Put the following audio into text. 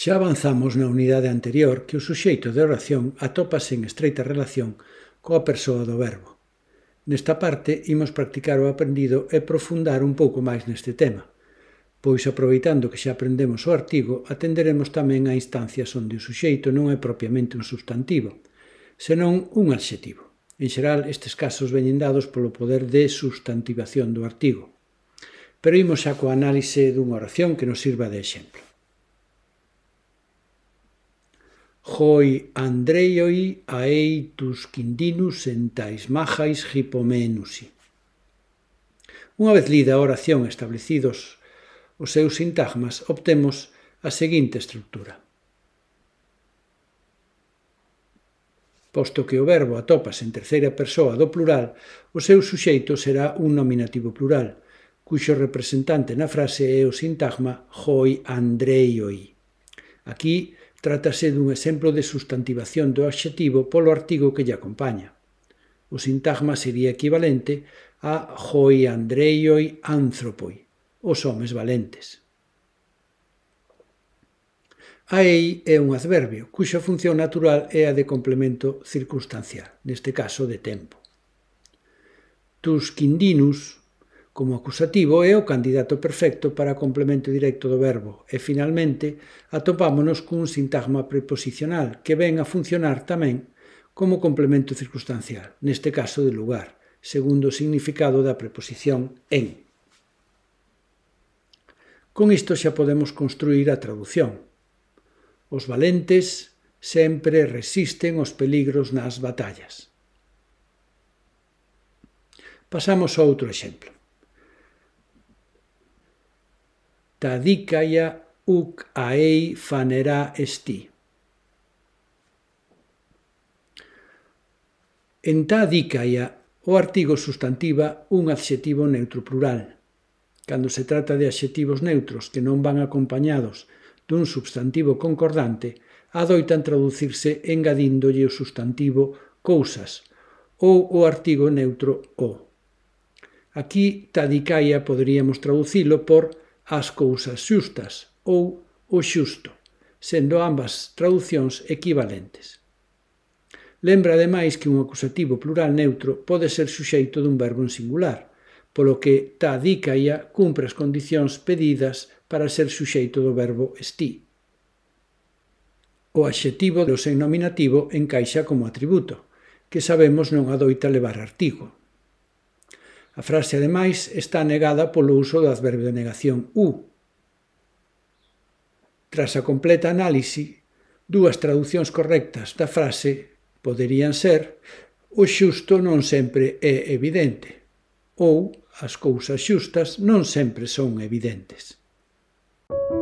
Xa avanzamos na unidade anterior que o suxeito de oración atópase en estreita relación coa persoa do verbo. Nesta parte imos practicar o aprendido e profundar un pouco máis neste tema, pois aproveitando que xa aprendemos o artigo, atenderemos tamén a instancias onde o suxeito non é propiamente un substantivo, senón un adxetivo. En xeral, estes casos veñen dados polo poder de substantivación do artigo. Pero imos xa coa análise dunha oración que nos sirva de exemplo. hoi Andreioi aei tus quindinus εν tais μάχais Unha vez lida a oración establecidos os seus sintagmas, obtemos a seguinte estructura. Posto que o verbo atopas en terceira persoa do plural, o seu suxeito será un nominativo plural, cuxo representante na frase é o sintagma hoi andreioi. Aquí Trátase dun exemplo de substantivación do adxetivo polo artigo que lle acompaña. O sintagma sería equivalente a hoi andreioi anthropoi, os homes valentes. Aei é un adverbio, cuxa función natural é a de complemento circunstancial, neste caso de tempo. Tus quindinus, como acusativo é o candidato perfecto para complemento directo do verbo e, finalmente, atopámonos cun sintagma preposicional que ven a funcionar tamén como complemento circunstancial, neste caso de lugar, segundo o significado da preposición en. Con isto xa podemos construir a traducción. Os valentes sempre resisten os peligros nas batallas. Pasamos a outro exemplo. ta δίκαια ουκ aei fanera esti. En ta dícaia, o artigo sustantiva un adxetivo neutro plural. Cando se trata de adxetivos neutros que non van acompañados dun substantivo concordante, adoitan traducirse engadíndolle o substantivo cousas ou o artigo neutro o. Aquí tadicaia poderíamos traducilo por as cousas xustas ou o xusto, sendo ambas traducións equivalentes. Lembra ademais que un acusativo plural neutro pode ser suxeito dun verbo en singular, polo que ta dicaia cumpre as condicións pedidas para ser suxeito do verbo esti. O adxetivo do sen nominativo encaixa como atributo, que sabemos non adoita levar artigo. A frase, ademais, está negada polo uso do adverbio de negación u. Tras a completa análise, dúas traducións correctas da frase poderían ser o xusto non sempre é evidente ou as cousas xustas non sempre son evidentes. Música